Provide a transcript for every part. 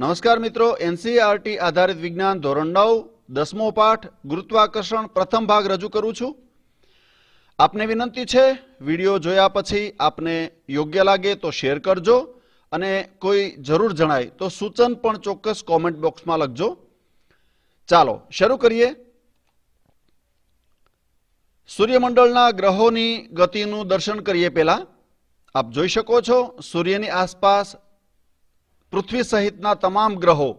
નમસ્કાર મિત્રો એનસીઆરટી આધારિત વિજ્ઞાન ધોરણ નવ દસમો પાઠ ગુરુત્વાકર્ષણ પ્રથમ ભાગ રજૂ કરું છું આપને વિનંતી છે વિડીયો જોયા પછી આપને યોગ્ય લાગે તો શેર કરજો અને કોઈ જરૂર જણાય તો સૂચન પણ ચોક્કસ કોમેન્ટ બોક્સમાં લખજો ચાલો શરૂ કરીએ સૂર્યમંડળના ગ્રહોની ગતિનું દર્શન કરીએ પહેલા આપ જોઈ શકો છો સૂર્યની આસપાસ પૃથ્વી સહિતના તમામ ગ્રહો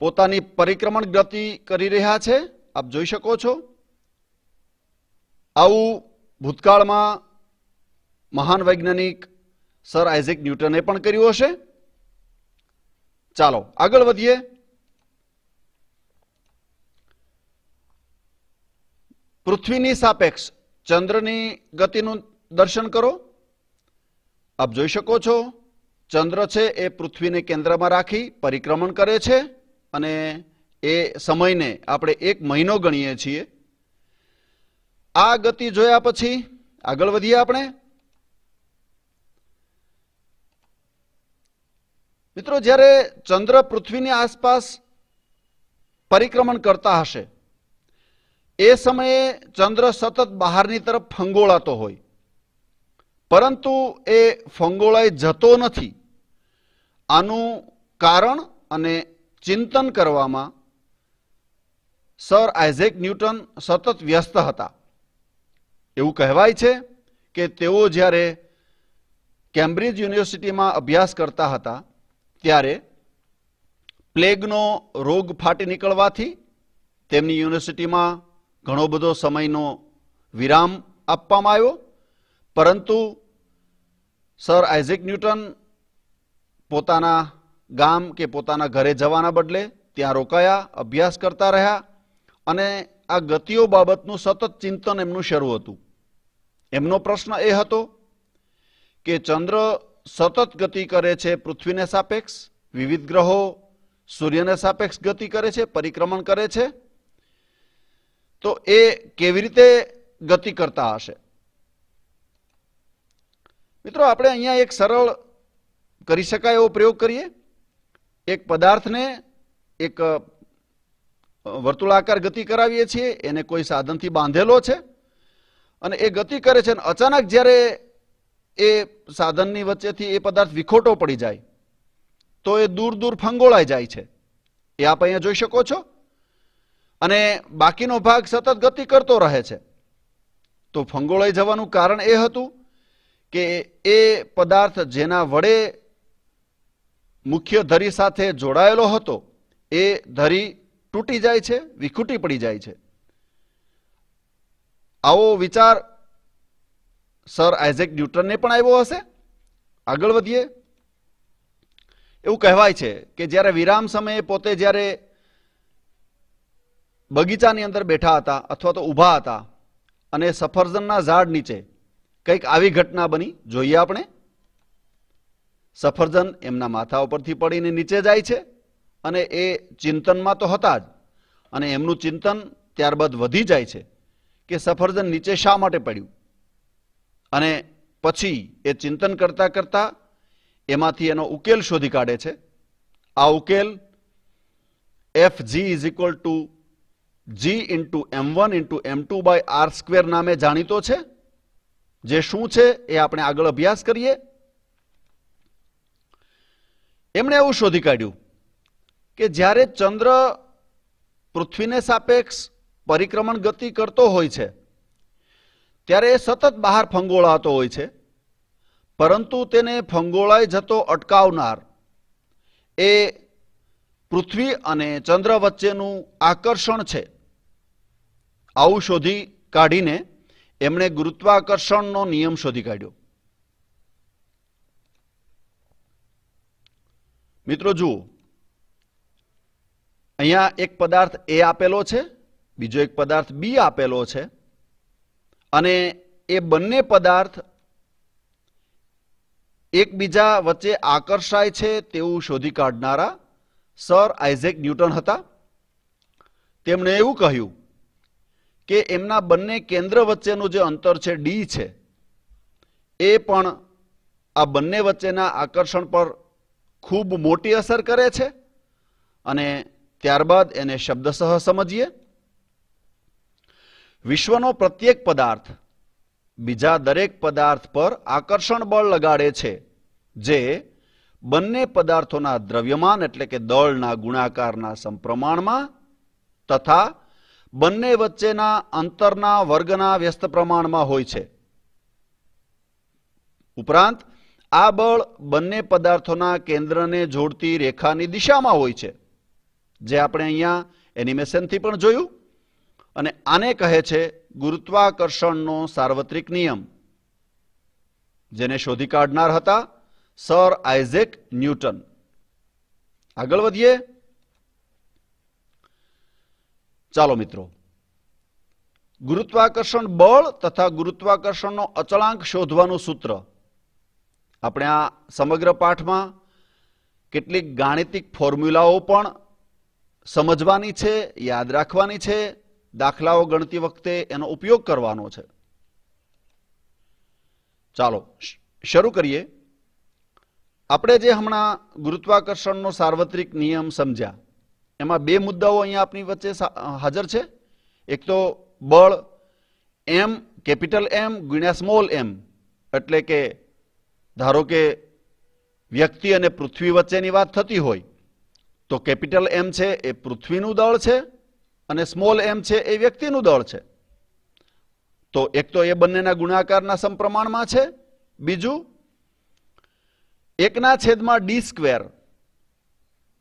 પોતાની પરિક્રમણ ગતિ કરી રહ્યા છે આપ જોઈ શકો છો આવું ભૂતકાળમાં મહાન વૈજ્ઞાનિક સર આઇઝેક ન્યૂટને પણ કર્યું હશે ચાલો આગળ વધીએ પૃથ્વીની સાપેક્ષ ચંદ્રની ગતિનું દર્શન કરો આપ જોઈ શકો છો ચંદ્ર છે એ પૃથ્વીને કેન્દ્રમાં રાખી પરિક્રમણ કરે છે અને એ સમયને આપણે એક મહિનો ગણીએ છીએ આ ગતિ જોયા પછી આગળ વધીએ આપણે મિત્રો જ્યારે ચંદ્ર પૃથ્વીની આસપાસ પરિક્રમણ કરતા હશે એ સમયે ચંદ્ર સતત બહારની તરફ ફંગોળાતો હોય પરંતુ એ ફંગોળાઈ જતો નથી આનું કારણ અને ચિંતન કરવામાં સર આઇઝેક ન્યૂટન સતત વ્યસ્ત હતા એવું કહેવાય છે કે તેઓ જ્યારે કેમ્બ્રિજ યુનિવર્સિટીમાં અભ્યાસ કરતા હતા ત્યારે પ્લેગનો રોગ ફાટી નીકળવાથી તેમની યુનિવર્સિટીમાં ઘણો બધો સમયનો વિરામ આપવામાં આવ્યો પરંતુ સર આઇઝેક ન્યૂટન પોતાના ગામ કે પોતાના ઘરે જવાના બદલે ત્યાં રોકાયા અભ્યાસ કરતા રહ્યા અને આ ગતિઓ બાબતનું સતત ચિંતન એમનું શરૂ હતું એમનો પ્રશ્ન એ હતો કે ચંદ્ર સતત ગતિ કરે છે પૃથ્વીને સાપેક્ષ વિવિધ ગ્રહો સૂર્યને સાપેક્ષ ગતિ કરે છે પરિક્રમણ કરે છે તો એ કેવી રીતે ગતિ કરતા હશે મિત્રો આપણે અહીંયા એક સરળ કરી શકાય એવો પ્રયોગ કરીએ એક પદાર્થને એક વર્તુળાકાર ગતિ કરાવીએ છીએ એને કોઈ સાધનથી બાંધેલો છે અને એ ગતિ કરે છે અને અચાનક જ્યારે એ સાધનની વચ્ચેથી એ પદાર્થ વિખોટો પડી જાય તો એ દૂર દૂર ફંગોળાઈ જાય છે એ આપ અહીંયા જોઈ શકો છો અને બાકીનો ભાગ સતત ગતિ કરતો રહે છે તો ફંગોળાઈ જવાનું કારણ એ હતું કે એ પદાર્થ જેના વડે મુખ્ય ધરી સાથે જોડાયેલો હતો એ ધરી તૂટી જાય છે વિખૂટી પડી જાય છે આવો વિચાર સર આઇઝેક ન્યૂટનને પણ આવ્યો હશે આગળ વધીએ એવું કહેવાય છે કે જ્યારે વિરામ સમયે પોતે જ્યારે બગીચાની અંદર બેઠા હતા અથવા તો ઊભા હતા અને સફરજનના ઝાડ નીચે કંઈક આવી ઘટના બની જોઈએ આપણે સફરજન એમના માથા ઉપરથી પડીને નીચે જાય છે અને એ ચિંતનમાં તો હતા જ અને એમનું ચિંતન ત્યારબાદ વધી જાય છે કે સફરજન નીચે શા માટે પડ્યું અને પછી એ ચિંતન કરતાં કરતાં એમાંથી એનો ઉકેલ શોધી કાઢે છે આ ઉકેલ F G is equal to G into M one into M two by R square નામે જાણીતો છે જે શું છે એ આપણે આગળ અભ્યાસ કરીએ એમણે એવું શોધી કાઢ્યું કે જ્યારે ચંદ્ર પૃથ્વીને સાપેક્ષ પરિક્રમણ ગતિ કરતો હોય છે ત્યારે એ સતત બહાર ફંગોળાતો હોય છે પરંતુ તેને ફંગોળાઈ જતો અટકાવનાર એ પૃથ્વી અને ચંદ્ર વચ્ચેનું આકર્ષણ છે આવું શોધી કાઢીને એમણે ગુરુત્વાકર્ષણનો નિયમ શોધી કાઢ્યો મિત્રો જુઓ અહીંયા એક પદાર્થ એ આપેલો છે બીજો એક પદાર્થ બી આપેલો છે અને એ બંને પદાર્થ એકબીજા વચ્ચે આકર્ષાય છે તેવું શોધી કાઢનારા સર આઇઝેક ન્યૂટન હતા તેમણે એવું કહ્યું કે એમના બંને કેન્દ્ર વચ્ચેનું જે અંતર છે ડી છે એ પણ આ બંને વચ્ચેના આકર્ષણ પર ખૂબ મોટી અસર કરે છે અને ત્યારબાદ એને શબ્દસહ સમજીએ વિશ્વનો પ્રત્યેક પદાર્થ બીજા દરેક પદાર્થ પર આકર્ષણ બળ લગાડે છે જે બંને પદાર્થોના દ્રવ્યમાન એટલે કે દળના ગુણાકારના સંપ્રમાણમાં તથા બંને વચ્ચેના અંતરના વર્ગના વ્યસ્ત પ્રમાણમાં હોય છે ઉપરાંત આ બળ બંને પદાર્થોના કેન્દ્રને જોડતી રેખાની દિશામાં હોય છે જે આપણે અહીંયા એનિમેશનથી પણ જોયું અને આને કહે છે ગુરુત્વાકર્ષણનો સાર્વત્રિક નિયમ જેને શોધી કાઢનાર હતા સર આઇઝેક ન્યૂટન આગળ વધીએ ચાલો મિત્રો ગુરુત્વાકર્ષણ બળ તથા ગુરુત્વાકર્ષણનો અચળાંક શોધવાનું સૂત્ર આપણે આ સમગ્ર પાઠમાં કેટલીક ગાણિતિક ફોર્મ્યુલાઓ પણ સમજવાની છે યાદ રાખવાની છે દાખલાઓ ગણતી વખતે એનો ઉપયોગ કરવાનો છે ચાલો શરૂ કરીએ આપણે જે હમણાં ગુરુત્વાકર્ષણનો સાર્વત્રિક નિયમ સમજ્યા એમાં બે મુદ્દાઓ અહીંયા આપની વચ્ચે હાજર છે એક તો બળ એમ કેપિટલ એમ ગુણ્યા સ્મોલ એમ એટલે કે ધારો કે વ્યક્તિ અને પૃથ્વી વચ્ચેની વાત થતી હોય તો કેપિટલ એમ છે એ પૃથ્વીનું દળ છે અને સ્મોલ એમ છે એ વ્યક્તિનું દળ છે તો એક તો એ બંનેના ગુણાકારના સમપ્રમાણમાં છે બીજું એકના છેદમાં ડી સ્ક્વેર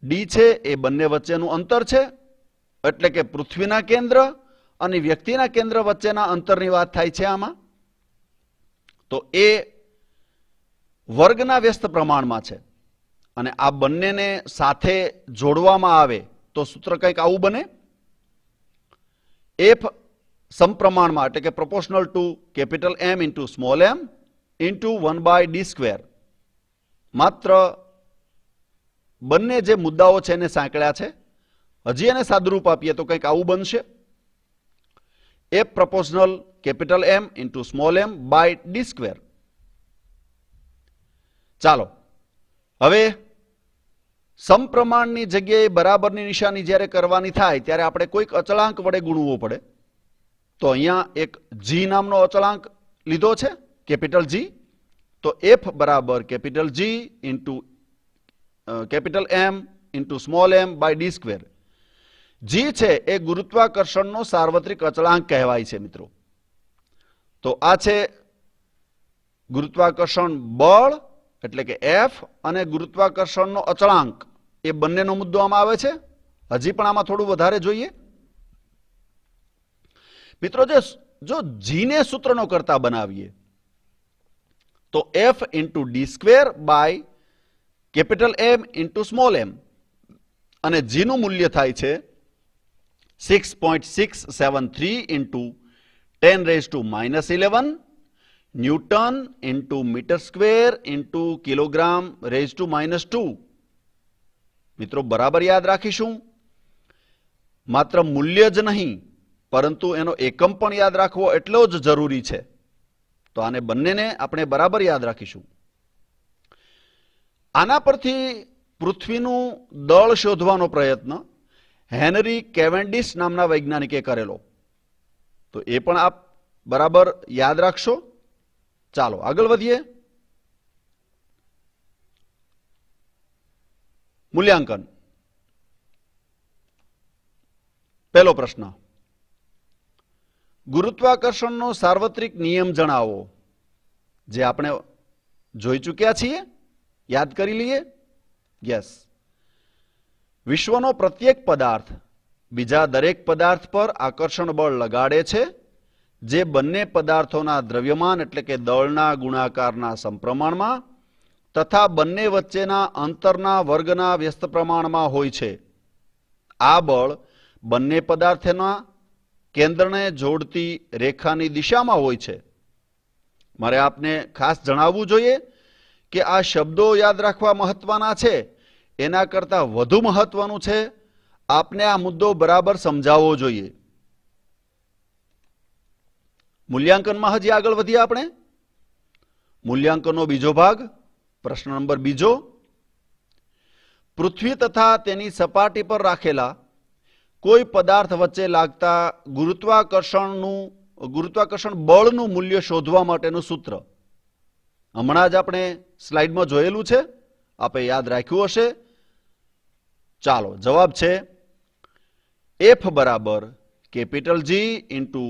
ડી છે એ બંને વચ્ચેનું અંતર છે એટલે કે પૃથ્વીના કેન્દ્ર અને વ્યક્તિના કેન્દ્ર વચ્ચેના અંતરની વાત થાય છે આમાં તો એ વર્ગના વ્યસ્ત પ્રમાણમાં છે અને આ બંનેને સાથે જોડવામાં આવે તો સૂત્ર કંઈક આવું બને એફ સમપ્રમાણમાં એટલે કે proportional to capital M into small M into one by D square માત્ર બંને જે મુદ્દાઓ છે એને સાંકળ્યા છે હજી એને સાદુરૂપ આપીએ તો કંઈક આવું બનશે F proportional capital M into small M by D square ચાલો હવે સમપ્રમાણની જગ્યાએ બરાબરની નિશાની જ્યારે કરવાની થાય ત્યારે આપણે કોઈક અચળાંક વડે ગુણવો પડે તો અહીંયા એક જી નામનો અચળાંક લીધો છે કેપિટલ જી તો એફ બરાબર capital G into capital M into small M by D square G છે એ ગુરુત્વાકર્ષણનો સાર્વત્રિક અચળાંક કહેવાય છે મિત્રો તો આ છે ગુરુત્વાકર્ષણ બળ એટલે કે એફ અને ગુરુત્વાકર્ષણનો અચળાંક એ બંનેનો મુદ્દો આમાં આવે છે હજી પણ આમાં થોડું વધારે જોઈએ મિત્રો જે જો જીને સૂત્રનો કરતા બનાવીએ તો F into D square by capital M into small M અને જીનું મૂલ્ય થાય છે six point six seven three into ten raise to minus eleven newton into meter square into kilogram raise to minus two મિત્રો બરાબર યાદ રાખીશું માત્ર મૂલ્ય જ નહીં પરંતુ એનો એકમ પણ યાદ રાખવો એટલો જ જરૂરી છે તો આને બંનેને આપણે બરાબર યાદ રાખીશું આના પરથી પૃથ્વીનું દળ શોધવાનો પ્રયત્ન હેનરી કેવેન્ડિસ નામના વૈજ્ઞાનિકે કરેલો તો એ પણ આપ બરાબર યાદ રાખશો ચાલો આગળ વધીએ મૂલ્યાંકન પહેલો પ્રશ્ન ગુરુત્વાકર્ષણનો સાર્વત્રિક નિયમ જણાવો જે આપણે જોઈ ચૂક્યા છીએ યાદ કરી લઈએ યસ વિશ્વનો પ્રત્યેક પદાર્થ બીજા દરેક પદાર્થ પર આકર્ષણ બળ લગાડે છે જે બંને પદાર્થોના દ્રવ્યમાન એટલે કે દળના ગુણાકારના સંપ્રમાણમાં તથા બંને વચ્ચેના અંતરના વર્ગના વ્યસ્ત પ્રમાણમાં હોય છે આ બળ બંને પદાર્થના કેન્દ્રને જોડતી રેખાની દિશામાં હોય છે મારે આપને ખાસ જણાવવું જોઈએ કે આ શબ્દો યાદ રાખવા મહત્વના છે એના કરતાં વધુ મહત્વનું છે આપને આ મુદ્દો બરાબર સમજાવવો જોઈએ મૂલ્યાંકનમાં હજી આગળ વધીએ આપણે મૂલ્યાંકનનો બીજો ભાગ પ્રશ્ન નંબર બીજો પૃથ્વી તથા તેની સપાટી પર રાખેલા કોઈ પદાર્થ વચ્ચે લાગતા ગુરુત્વાકર્ષણનું ગુરુત્વાકર્ષણ બળનું મૂલ્ય શોધવા માટેનું સૂત્ર હમણાં જ આપણે સ્લાઇડમાં જોયેલું છે આપણે યાદ રાખ્યું હશે ચાલો જવાબ છે એફ બરાબર capital G into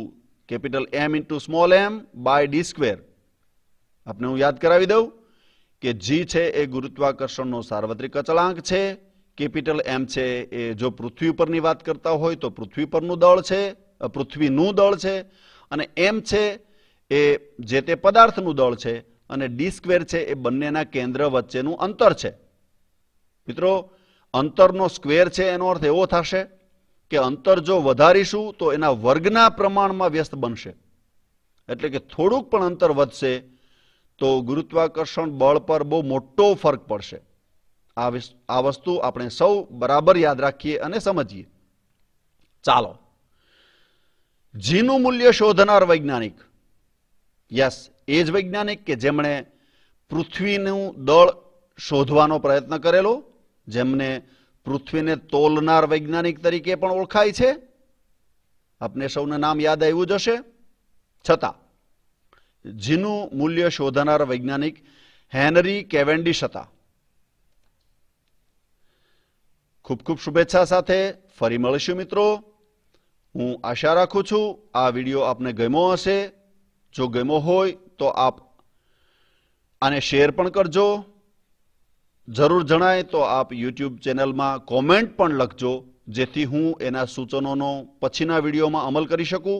capital M into small M by D square આપને હું યાદ કરાવી દઉં કે જી છે એ ગુરુત્વાકર્ષણનો સાર્વત્રિક અચળાંક છે કેપિટલ એમ છે એ જો પૃથ્વી પરની વાત કરતા હોય તો પૃથ્વી પરનું દળ છે પૃથ્વીનું દળ છે અને એમ છે એ જે તે પદાર્થનું દળ છે અને ડી સ્ક્વેર છે એ બંનેના કેન્દ્ર વચ્ચેનું અંતર છે મિત્રો અંતરનો સ્ક્વેર છે એનો અર્થ એવો થશે કે અંતર જો વધારીશું તો એના વર્ગના પ્રમાણમાં વ્યસ્ત બનશે એટલે કે થોડુંક પણ અંતર વધશે તો ગુરુત્વાકર્ષણ બળ પર બહુ મોટો ફરક પડશે આ વસ્તુ આપણે સૌ બરાબર યાદ રાખીએ અને સમજીએ ચાલો જીનું મૂલ્ય શોધનાર વૈજ્ઞાનિક યસ એ જ વૈજ્ઞાનિક કે જેમણે પૃથ્વીનું દળ શોધવાનો પ્રયત્ન કરેલો જેમને પૃથ્વીને તોલનાર વૈજ્ઞાનિક તરીકે પણ ઓળખાય છે આપને સૌને નામ યાદ આવ્યું જ હશે છતાં જીનું મૂલ્ય શોધનાર વૈજ્ઞાનિક હેનરી કેવેન્ડિશ હતા ખૂબ ખૂબ શુભેચ્છા સાથે ફરી મળીશું મિત્રો હું આશા રાખું છું આ વિડીયો આપને ગમ્યો હશે જો ગમ્યો હોય તો આપ આને શેર પણ કરજો જરૂર જણાય તો આપ યુટ્યુબ ચેનલમાં કોમેન્ટ પણ લખજો જેથી હું એના સૂચનોનો પછીના વિડીયોમાં અમલ કરી શકું